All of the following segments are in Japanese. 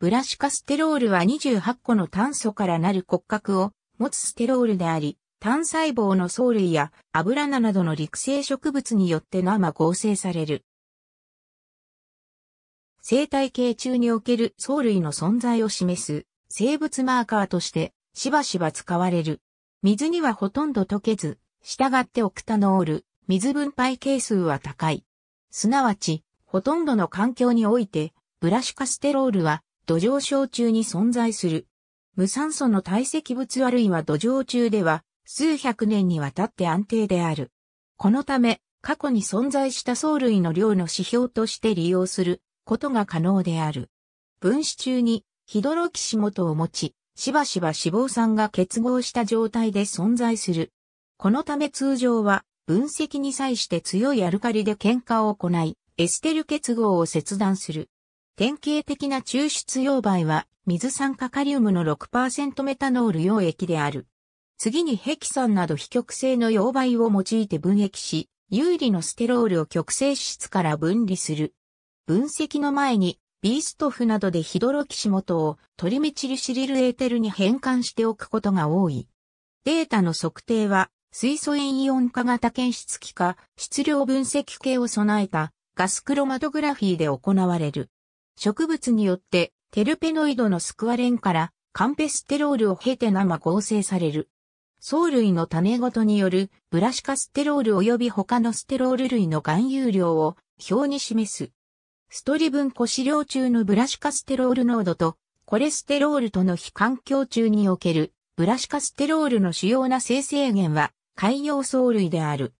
ブラシカステロールは28個の炭素からなる骨格を持つステロールであり、単細胞の藻類や油菜などの陸生植物によって生合成される。生態系中における藻類の存在を示す生物マーカーとしてしばしば使われる。水にはほとんど溶けず、従ってオクタノール、水分配係数は高い。すなわち、ほとんどの環境において、ブラシカステロールは土壌焼中に存在する。無酸素の堆積物あるいは土壌中では数百年にわたって安定である。このため、過去に存在した藻類の量の指標として利用することが可能である。分子中にヒドロキシモトを持ち、しばしば脂肪酸が結合した状態で存在する。このため通常は分析に際して強いアルカリで喧嘩を行い、エステル結合を切断する。典型的な抽出溶媒は水酸化カリウムの6%メタノール溶液である。次にヘキサンなど非極性の溶媒を用いて分液し、有利のステロールを極性質から分離する。分析の前にビーストフなどでヒドロキシ元をトリメチルシリルエーテルに変換しておくことが多い。データの測定は水素塩イオン化型検出器か質量分析系を備えたガスクロマトグラフィーで行われる。植物によってテルペノイドのスクワレンからカンペステロールを経て生合成される。藻類の種ごとによるブラシカステロール及び他のステロール類の含有量を表に示す。ストリブンコ資料中のブラシカステロール濃度とコレステロールとの非環境中におけるブラシカステロールの主要な生成源は海洋藻類である。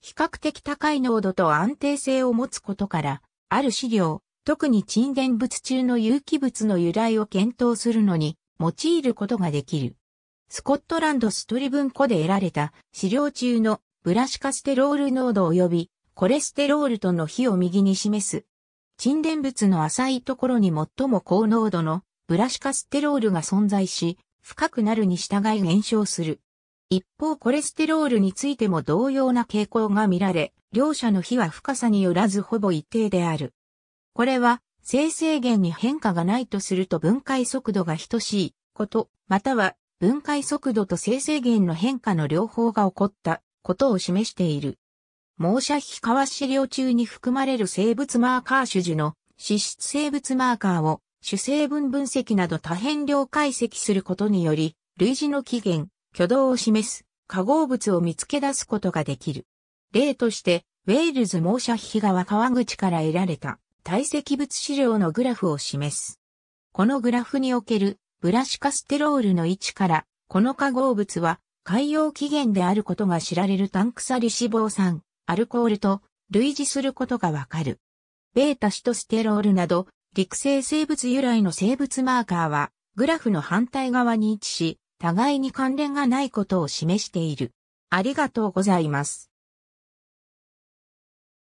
比較的高い濃度と安定性を持つことから、ある飼料、特に沈殿物中の有機物の由来を検討するのに用いることができる。スコットランドストリブン湖で得られた資料中のブラシカステロール濃度及びコレステロールとの比を右に示す。沈殿物の浅いところに最も高濃度のブラシカステロールが存在し、深くなるに従い減少する。一方コレステロールについても同様な傾向が見られ、両者の比は深さによらずほぼ一定である。これは、生成源に変化がないとすると分解速度が等しいこと、または分解速度と生成源の変化の両方が起こったことを示している。猛射皮化は飼料中に含まれる生物マーカー種樹の脂質生物マーカーを主成分分析など多変量解析することにより、類似の起源、挙動を示す化合物を見つけ出すことができる。例として、ウェールズ猛射皮が川口から得られた堆積物資料のグラフを示す。このグラフにおけるブラシカステロールの位置から、この化合物は海洋起源であることが知られるタンクサリ脂肪酸、アルコールと類似することがわかる。ベータシトステロールなど、陸生生物由来の生物マーカーは、グラフの反対側に位置し、互いに関連がないことを示している。ありがとうございます。